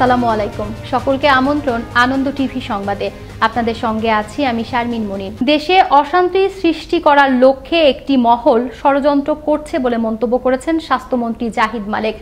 আসসালামু আলাইকুম সকলকে আমন্ত্রণ আনন্দ টিভি সংবাদে আপনাদের সঙ্গে আছি আমি শারমিন মনির দেশে অশান্তি সৃষ্টি করার লক্ষ্যে একটি মহল ষড়যন্ত্র করছে বলে মন্তব্য করেছেন স্বাস্থ্যমন্ত্রী জাহিদ মালেক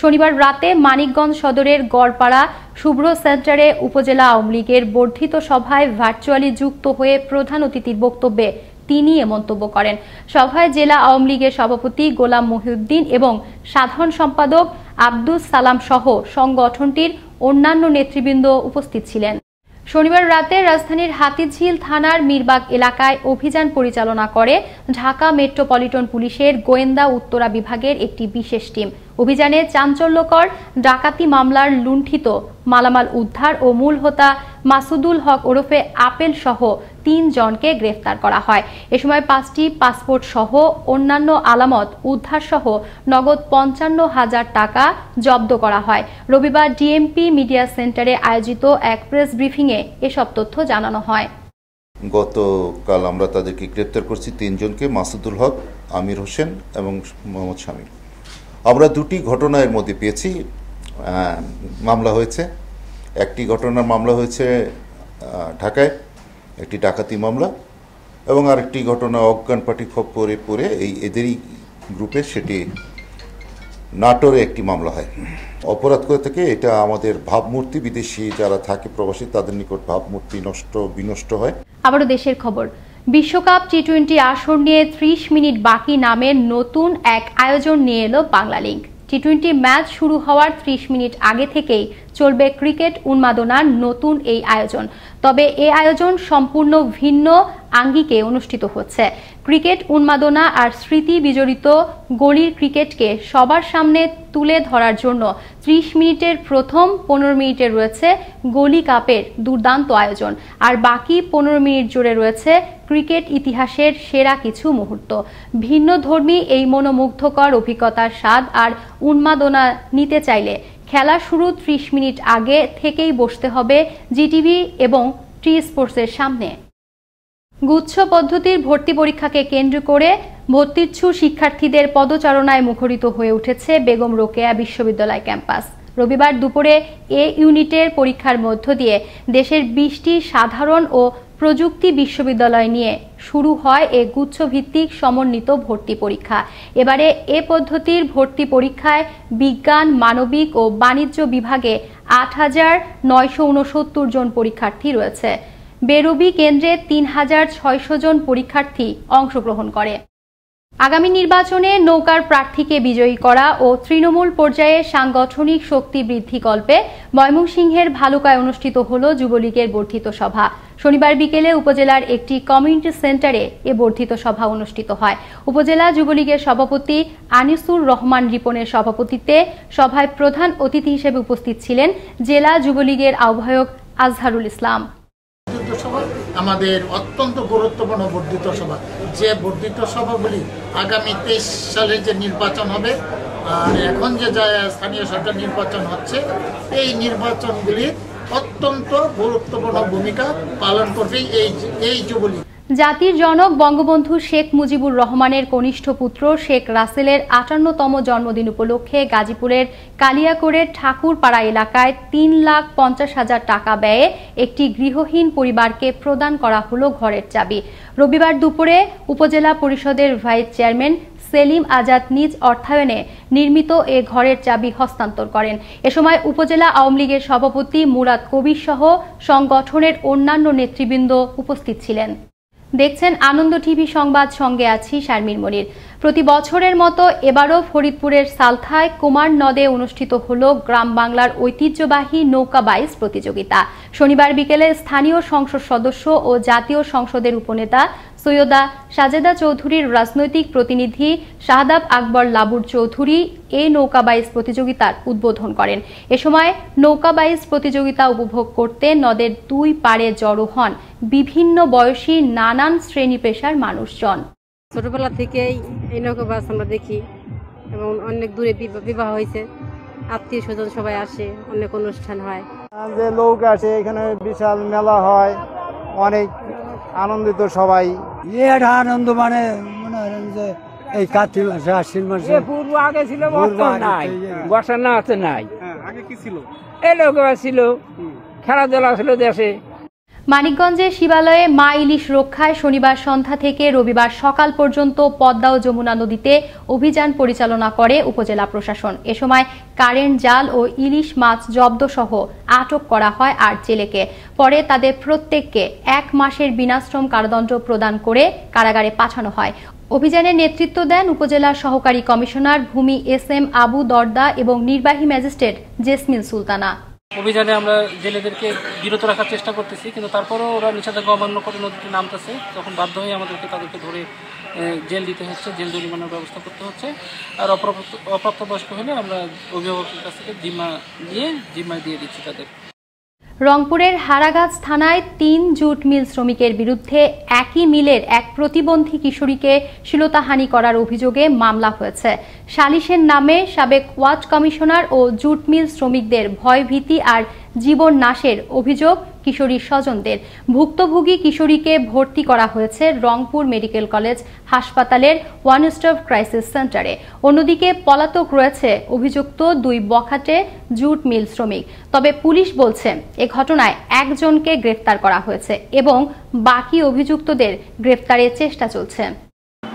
শনিবার রাতে মানিকগঞ্জ সদরের গড়পাড়া শুভ্র সেন্টারে উপজেলা আওয়ামী লীগের বর্ধিত সভায় ভার্চুয়ালি যুক্ত হয়ে প্রধান অতিথির বক্তব্যে তিনি এ মন্তব্য করেন সভায় জেলা আওয়ামী লীগের সভাপতি গোলাম মহিউদ্দিন এবং সাধারণ সম্পাদক আব্দুস সালাম সহ সংগঠনটির অন্যান্য নেতৃবৃন্দ উপস্থিত ছিলেন শনিবার রাতে রাজধানীর হাতিঝিল থানার মিরবাগ এলাকায় অভিযান পরিচালনা করে ঢাকা মেট্রোপলিটন পুলিশের গোয়েন্দা উত্তরা বিভাগের একটি বিশেষ টিম অভিযানে চাঞ্চল্যকর ডাকাতি মামলার লুণ্ঠিত মালামাল উদ্ধার ও মূল হোতা মাসুদুল হক ওরফে আপেল সহ তিন জনকে গ্রেফতার করা হয় এ সময় পাঁচটি পাসপোর্ট সহ অন্যান্য আলামত উদ্ধার সহ নগদ পঞ্চান্ন হাজার টাকা জব্দ করা হয় রবিবার ডিএমপি মিডিয়া সেন্টারে আয়োজিত এক প্রেস ব্রিফিংয়ে এসব তথ্য জানানো হয় গতকাল আমরা তাদেরকে গ্রেপ্তার করছি তিনজনকে মাসুদুল হক আমির হোসেন এবং মোহাম্মদ শামীম আমরা দুটি ঘটনা এর মধ্যে পেয়েছি মামলা হয়েছে একটি ঘটনার মামলা হয়েছে ঢাকায় একটি ডাকাতি মামলা এবং আরেকটি ঘটনা অজ্ঞান পার্টি পরে পরে এই এদেরই গ্রুপে সেটি নাটোরে একটি মামলা হয় অপরাধ করে থেকে এটা আমাদের ভাবমূর্তি বিদেশি যারা থাকে প্রবাসী তাদের নিকট ভাবমূর্তি নষ্ট বিনষ্ট হয় আবারও দেশের খবর বিশ্বকাপ টি টোয়েন্টি আসর নিয়ে ত্রিশ মিনিট বাকি নামের নতুন এক আয়োজন নিয়ে এলো Bangla league T twenty match শুরু হওয়ার ত্রিশ মিনিট আগে থেকেই চলবে ক্রিকেট উন্মাদনার নতুন এই আয়োজন তবে এ আয়োজন সম্পূর্ণ ভিন্ন আঙ্গিকে অনুষ্ঠিত হচ্ছে ক্রিকেট উন্মাদনা আর স্মৃতি বিজড়িত গলির ক্রিকেটকে সবার সামনে তুলে ধরার জন্য ত্রিশ মিনিটের প্রথম পনেরো মিনিটে রয়েছে গলি কাপের দুর্দান্ত আয়োজন আর বাকি পনেরো মিনিট জুড়ে রয়েছে ক্রিকেট ইতিহাসের সেরা কিছু মুহূর্ত ভিন্ন ধর্মী এই মনোমুগ্ধকর অভিজ্ঞতার স্বাদ আর উন্মাদনা নিতে চাইলে খেলা শুরু ত্রিশ মিনিট আগে থেকেই বসতে হবে জিটিভি এবং টি স্পোর্টসের সামনে গুচ্ছ পদ্ধতির ভর্তি পরীক্ষাকে কেন্দ্র করে ভর্তিচ্ছু শিক্ষার্থীদের পদচারণায় মুখরিত হয়ে উঠেছে বেগম রোকেয়া বিশ্ববিদ্যালয় ক্যাম্পাস রবিবার দুপুরে এ ইউনিটের পরীক্ষার মধ্য দিয়ে দেশের বিশটি সাধারণ ও প্রযুক্তি বিশ্ববিদ্যালয় নিয়ে শুরু হয় এ গুচ্ছভিত্তিক সমন্বিত ভর্তি পরীক্ষা এবারে এ পদ্ধতির ভর্তি পরীক্ষায় বিজ্ঞান মানবিক ও বাণিজ্য বিভাগে আট হাজার নয়শো উনসত্তর জন পরীক্ষার্থী রয়েছে বেরুবি কেন্দ্রে তিন হাজার ছয়শো জন পরীক্ষার্থী অংশগ্রহণ করে আগামী নির্বাচনে নৌকার প্রার্থীকে বিজয়ী করা ও তৃণমূল পর্যায়ে সাংগঠনিক শক্তি বৃদ্ধি কল্পে ময়মনসিংহের ভালুকায় অনুষ্ঠিত হল যুবলীগের বর্ধিত সভা শনিবার বিকেলে উপজেলার একটি কমিউনিটি সেন্টারে এ বর্ধিত সভা অনুষ্ঠিত হয় উপজেলা যুবলীগের সভাপতি আনিসুর রহমান রিপনের সভাপতিত্বে সভায় প্রধান অতিথি হিসেবে উপস্থিত ছিলেন জেলা যুবলীগের আহ্বায়ক আজহারুল ইসলাম আমাদের অত্যন্ত গুরুত্বপূর্ণ বর্ধিত সভা যে বর্ধিত সভাগুলি আগামী তেইশ সালে যে নির্বাচন হবে আর এখন যে স্থানীয় সরকার নির্বাচন হচ্ছে এই নির্বাচনগুলির অত্যন্ত গুরুত্বপূর্ণ ভূমিকা পালন করবে এই এই যুবলীগ জাতির জনক বঙ্গবন্ধু শেখ মুজিবুর রহমানের কনিষ্ঠ পুত্র শেখ রাসেলের আটান্নতম জন্মদিন উপলক্ষে গাজীপুরের কালিয়াকোড়ের ঠাকুরপাড়া এলাকায় তিন লাখ পঞ্চাশ হাজার টাকা ব্যয়ে একটি গৃহহীন পরিবারকে প্রদান করা হলো ঘরের চাবি রবিবার দুপুরে উপজেলা পরিষদের ভাইস চেয়ারম্যান সেলিম আজাদ নিজ অর্থায়নে নির্মিত এ ঘরের চাবি হস্তান্তর করেন এ সময় উপজেলা আওয়ামী লীগের সভাপতি মুরাদ কবির সহ সংগঠনের অন্যান্য নেতৃবৃন্দ উপস্থিত ছিলেন দেখছেন আনন্দ টিভি সংবাদ সঙ্গে আছি শারমিন মনির প্রতি বছরের মতো এবারও ফরিদপুরের সালথায় কুমার নদে অনুষ্ঠিত হল গ্রাম বাংলার ঐতিহ্যবাহী নৌকা বাইস প্রতিযোগিতা শনিবার বিকেলে স্থানীয় সংসদ সদস্য ও জাতীয় সংসদের উপনেতা সৈয়দা সাজেদা চৌধুরীর রাজনৈতিক প্রতিনিধি শাহাদাব আকবর লাবুর চৌধুরী এই নৌকা বাইস প্রতিযোগিতার উদ্বোধন করেন এ সময় নৌকা বাইস প্রতিযোগিতা উপভোগ করতে নদের দুই পাড়ে জড়ো হন বিভিন্ন বয়সী নানান শ্রেণী পেশার মানুষজন ছোটোবেলা থেকেই এই নৌকাবাস আমরা দেখি এবং অনেক দূরে বিবাহ হয়েছে আত্মীয় স্বজন সবাই আসে অনেক অনুষ্ঠান হয় যে লোক আসে এখানে বিশাল মেলা হয় অনেক আনন্দিত সবাই এটা আনন্দ মানে মনে হয় যে এই কার্তিক মাসে আশ্বিন মাসে পূর্ব আগে ছিল নাই বসানো আছে ইয়ে। নাই হ্যাঁ, আগে কি ছিল এই লোক ছিল খেলাধুলা ছিল দেশে মানিকগঞ্জে শিবালয়ে মা ইলিশ রক্ষায় শনিবার সন্ধ্যা থেকে রবিবার সকাল পর্যন্ত পদ্মা ও যমুনা নদীতে অভিযান পরিচালনা করে উপজেলা প্রশাসন এ সময় কারেন্ট জাল ও ইলিশ মাছ জব্দ সহ আটক করা হয় আট জেলেকে পরে তাদের প্রত্যেককে এক মাসের বিনাশ্রম কারাদণ্ড প্রদান করে কারাগারে পাঠানো হয় অভিযানে নেতৃত্ব দেন উপজেলার সহকারী কমিশনার ভূমি এস এম আবু দর্দা এবং নির্বাহী ম্যাজিস্ট্রেট জেসমিন সুলতানা অভিযানে আমরা জেলেদেরকে বিরত রাখার চেষ্টা করতেছি কিন্তু তারপরেও ওরা নিষেধাজ্ঞা অমান্য করে নদীতে নামতেছে তখন বাধ্য হয়ে আমাদেরকে তাদেরকে ধরে জেল দিতে হচ্ছে জেল জরিমানার ব্যবস্থা করতে হচ্ছে আর অপ্রাপ্তবয়স্ক হলে আমরা অভিভাবকের কাছ থেকে জিম্মা নিয়ে জিম্মা দিয়ে দিচ্ছি তাদের রংপুরের হারাগাছ থানায় তিন জুট মিল শ্রমিকের বিরুদ্ধে একই মিলের এক প্রতিবন্ধী কিশোরীকে শিলতাহানি করার অভিযোগে মামলা হয়েছে সালিশের নামে সাবেক ওয়াচ কমিশনার ও জুট মিল শ্রমিকদের ভয়ভীতি আর জীবন নাশের অভিযোগ কিশোরীর স্বজনদের ভুক্তভোগী কিশোরীকে ভর্তি করা হয়েছে রংপুর মেডিকেল কলেজ হাসপাতালের ওয়ান স্টপ ক্রাইসিস সেন্টারে অন্যদিকে পলাতক রয়েছে অভিযুক্ত দুই বখাটে জুট মিল শ্রমিক তবে পুলিশ বলছে এ ঘটনায় একজনকে গ্রেফতার করা হয়েছে এবং বাকি অভিযুক্তদের গ্রেফতারের চেষ্টা চলছে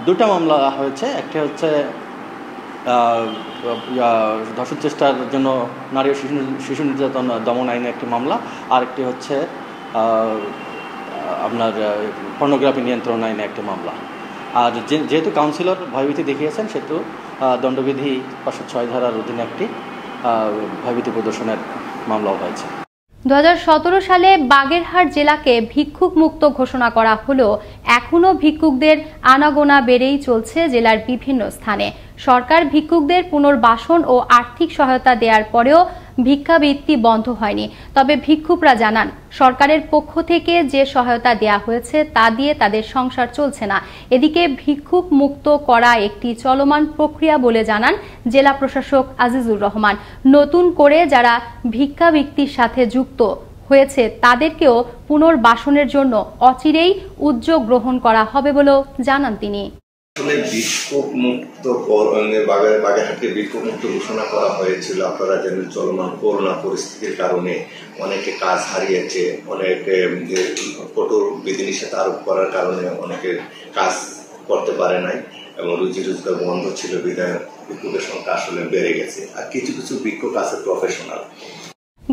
দুটা মামলা হয়েছে একটা হচ্ছে ধর্ষণ চেষ্টার জন্য নারী ও শিশু শিশু নির্যাতন দমন আইনে একটি মামলা আর একটি হচ্ছে আপনার পর্নোগ্রাফি নিয়ন্ত্রণ আইনে একটি মামলা আর যেহেতু কাউন্সিলর ভয়ভীতি দেখিয়েছেন সেহেতু দণ্ডবিধি পাঁচশো ছয় ধারার অধীনে একটি ভয়ভীতি প্রদর্শনের মামলাও হয়েছে দু সালে বাগেরহাট জেলাকে ভিক্ষুক মুক্ত ঘোষণা করা হলেও এখনও ভিক্ষুকদের আনাগোনা বেড়েই চলছে জেলার বিভিন্ন স্থানে সরকার ভিক্ষুকদের পুনর্বাসন ও আর্থিক সহায়তা দেওয়ার পরেও ভিক্ষাবৃত্তি বন্ধ হয়নি তবে ভিক্ষুকরা জানান সরকারের পক্ষ থেকে যে সহায়তা দেয়া হয়েছে তা দিয়ে তাদের সংসার চলছে না এদিকে ভিক্ষুক মুক্ত করা একটি চলমান প্রক্রিয়া বলে জানান জেলা প্রশাসক আজিজুর রহমান নতুন করে যারা ভিক্ষাবৃত্তির সাথে যুক্ত হয়েছে তাদেরকেও পুনর্বাসনের জন্য অচিরেই উদ্যোগ গ্রহণ করা হবে বলেও জানান তিনি আসলে বিক্ষোভ মুক্ত মানে বাগেরহাটকে বিক্ষোভ মুক্ত ঘোষণা করা হয়েছিল আপনারা যেন চলমান করোনা পরিস্থিতির কারণে অনেকে কাজ হারিয়েছে অনেকে কঠোর বিধিনিষেধ আরোপ করার কারণে অনেকে কাজ করতে পারে নাই এবং রুজি রোজগার বন্ধ ছিল বিধায়ক বিক্ষোভের সংখ্যা আসলে বেড়ে গেছে আর কিছু কিছু বিক্ষোভ আছে প্রফেশনাল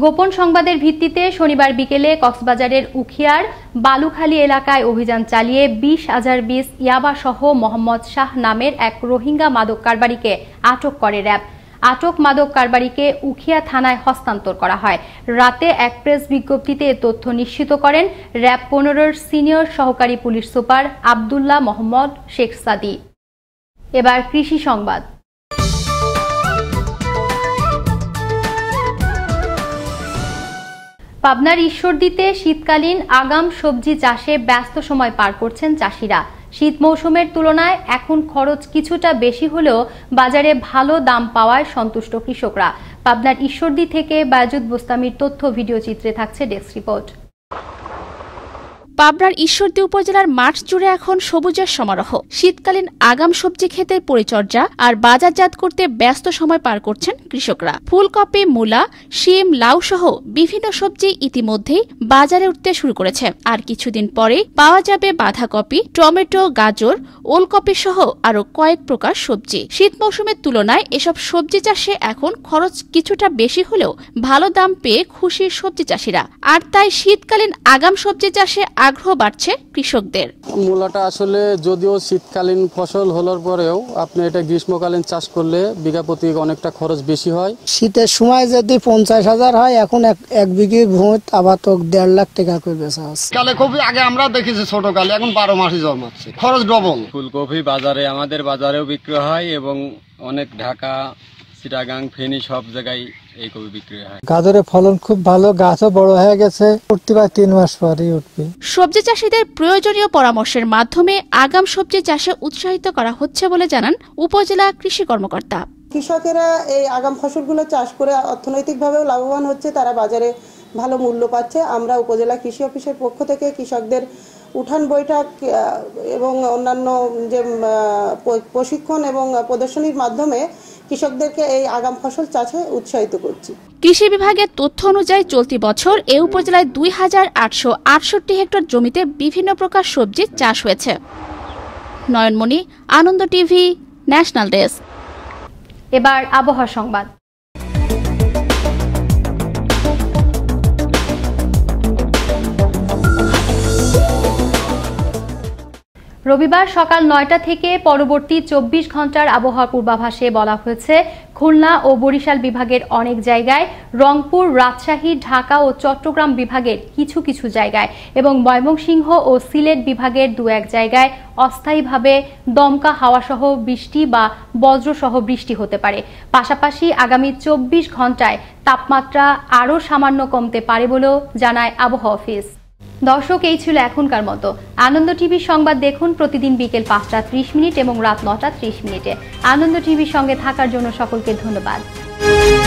গোপন সংবাদের ভিত্তিতে শনিবার বিকেলে কক্সবাজারের উখিয়ার বালুখালী এলাকায় অভিযান চালিয়ে বিশ হাজার বিশ ইয়াবাসহ মোহাম্মদ শাহ নামের এক রোহিঙ্গা মাদক কারবারিকে আটক করে র্যাব আটক মাদক কারবারিকে উখিয়া থানায় হস্তান্তর করা হয় রাতে এক প্রেস বিজ্ঞপ্তিতে তথ্য নিশ্চিত করেন র্যাব পনেরোর সিনিয়র সহকারী পুলিশ সুপার আবদুল্লাহ মোহাম্মদ শেখ সাদি এবার কৃষি সংবাদ পাবনার ঈশ্বরদীতে শীতকালীন আগাম সবজি চাষে ব্যস্ত সময় পার করছেন চাষিরা শীত মৌসুমের তুলনায় এখন খরচ কিছুটা বেশি হলেও বাজারে ভালো দাম পাওয়ায় সন্তুষ্ট কৃষকরা পাবনার ঈশ্বরদী থেকে বায়জুদ বোস্তামির তথ্য ভিডিও চিত্রে থাকছে ডেস্ক রিপোর্ট পাবনার ঈশ্বরদী উপজেলার মাঠ জুড়ে এখন সবুজের সমারোহ শীতকালীন আগাম সবজি ক্ষেতের পরিচর্যা আর বাজারজাত করতে ব্যস্ত সময় পার করছেন কৃষকরা ফুলকপি মূলা শিম লাউ সহ বিভিন্ন সবজি ইতিমধ্যেই বাজারে উঠতে শুরু করেছে আর কিছুদিন পরে পাওয়া যাবে বাঁধাকপি টমেটো গাজর ওলকপি সহ আরও কয়েক প্রকার সবজি শীত মৌসুমের তুলনায় এসব সবজি চাষে এখন খরচ কিছুটা বেশি হলেও ভালো দাম পেয়ে খুশি সবজি চাষিরা আর তাই শীতকালীন আগাম সবজি চাষে আগ্রহ বাড়ছে কৃষকদের মূলাটা আসলে যদিও শীতকালীন ফসল হলোর পরেও আপনি এটা গ্রীষ্মকালীন চাষ করলে বিঘা প্রতি অনেকটা খরচ বেশি হয় শীতের সময় যদি পঞ্চাশ হাজার হয় এখন এক বিঘে ভূমি আবার তো দেড় লাখ টাকা করে বেচা আছে কালে আগে আমরা দেখেছি ছোট কালে এখন বারো মাসে জন্মাচ্ছে খরচ ডবল ফুলকপি বাজারে আমাদের বাজারেও বিক্রি হয় এবং অনেক ঢাকা চিটাগাং ফেনি সব জায়গায় এই কবি বিক্রি হয় গাজরের ফলন খুব ভালো গাছও বড় হয়ে গেছে উঠতে পারে তিন মাস পরেই উঠবে সবজি চাষীদের প্রয়োজনীয় পরামর্শের মাধ্যমে আগাম সবজি চাষে উৎসাহিত করা হচ্ছে বলে জানান উপজেলা কৃষি কর্মকর্তা কৃষকেরা এই আগাম ফসলগুলো চাষ করে অর্থনৈতিকভাবেও লাভবান হচ্ছে তারা বাজারে ভালো মূল্য পাচ্ছে আমরা উপজেলা কৃষি অফিসের পক্ষ থেকে কৃষকদের উঠান বৈঠক এবং অন্যান্য যে প্রশিক্ষণ এবং প্রদর্শনীর মাধ্যমে কৃষকদেরকে এই আগাম ফসল চাষে উৎসাহিত করছি কৃষি বিভাগের তথ্য অনুযায়ী চলতি বছর এ উপজেলায় দুই হাজার আটশো আটষট্টি হেক্টর জমিতে বিভিন্ন প্রকার সবজির চাষ হয়েছে Nayanmoni Ananda TV national desk এবার আবহাওয়া সংবাদ রবিবার সকাল নয়টা থেকে পরবর্তী চব্বিশ ঘন্টার আবহাওয়া পূর্বাভাসে বলা হয়েছে খুলনা ও বরিশাল বিভাগের অনেক জায়গায় রংপুর রাজশাহী ঢাকা ও চট্টগ্রাম বিভাগের কিছু কিছু জায়গায় এবং ময়মনসিংহ ও সিলেট বিভাগের দু এক জায়গায় অস্থায়ীভাবে দমকা হাওয়াসহ বৃষ্টি বা বজ্রসহ বৃষ্টি হতে পারে পাশাপাশি আগামী চব্বিশ ঘন্টায় তাপমাত্রা আরও সামান্য কমতে পারে বলেও জানায় আবহাওয়া অফিস দর্শক এই ছিল এখনকার মতো আনন্দ টিভির সংবাদ দেখুন প্রতিদিন বিকেল পাঁচটা ত্রিশ মিনিট এবং রাত নটা ত্রিশ মিনিটে আনন্দ টিভির সঙ্গে থাকার জন্য সকলকে ধন্যবাদ